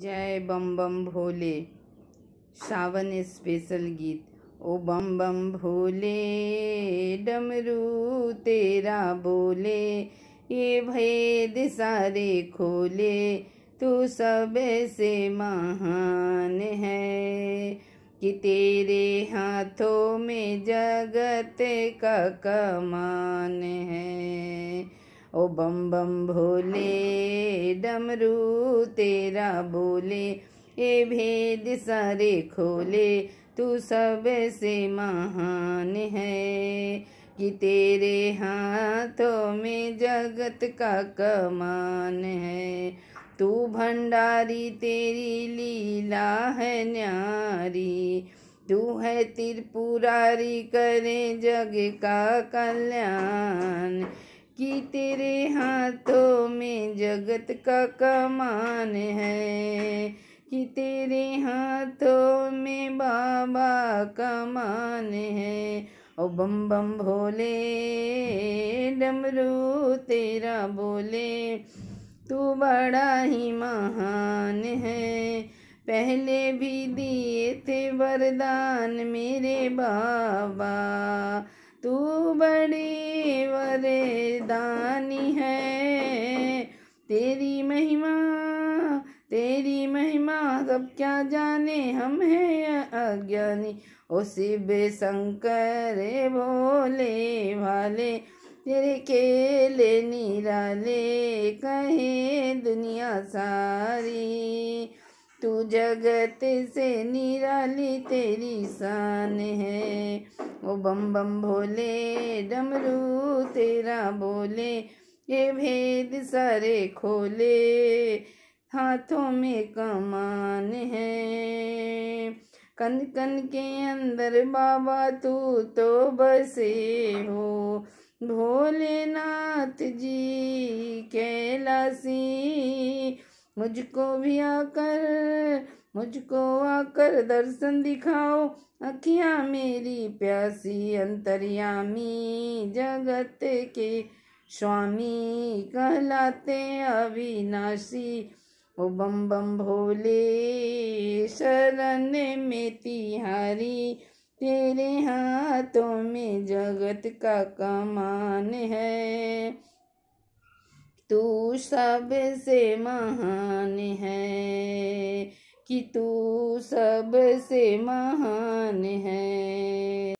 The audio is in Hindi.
जय बम बम भोले सावन स्पेशल गीत ओ बम बम भोले डमरू तेरा बोले ये भेद सारे खोले तू सब से महान है कि तेरे हाथों में जगत का कमान है ओ बम बम भोले डमरू तेरा बोले ए भेद सारे खोले तू सबसे महान है कि तेरे हाथों में जगत का कमान है तू भंडारी तेरी लीला है न्यारी तू है त्रिपुरारी करे जग का कल्याण कि तेरे हाथों में जगत का कमान है कि तेरे हाथों में बाबा कमान है ओ बम बम भोले डमरू तेरा बोले तू बड़ा ही महान है पहले भी दिए थे वरदान मेरे बाबा तू बड़ी दानी है तेरी महिमा तेरी महिमा सब क्या जाने हम हैं अज्ञानी ओ शिव शंकर भोले भाले तेरे केले निराले कहे दुनिया सारी तू जगत से निराली तेरी शान है ओ बम बम भोले डमरू तेरा बोले ये भेद सारे खोले हाथों में कमान है कन कन के अंदर बाबा तू तो बसे हो भोलेनाथ जी कैलासी मुझको भी आकर मुझको आकर दर्शन दिखाओ अखियाँ मेरी प्यासी अंतर्यामी जगत के स्वामी कहलाते अविनाशी ओ बम बम भोले शरण में तिहारी तेरे हाथों में जगत का कमान है तू सबसे महान है कि तू सबसे महान है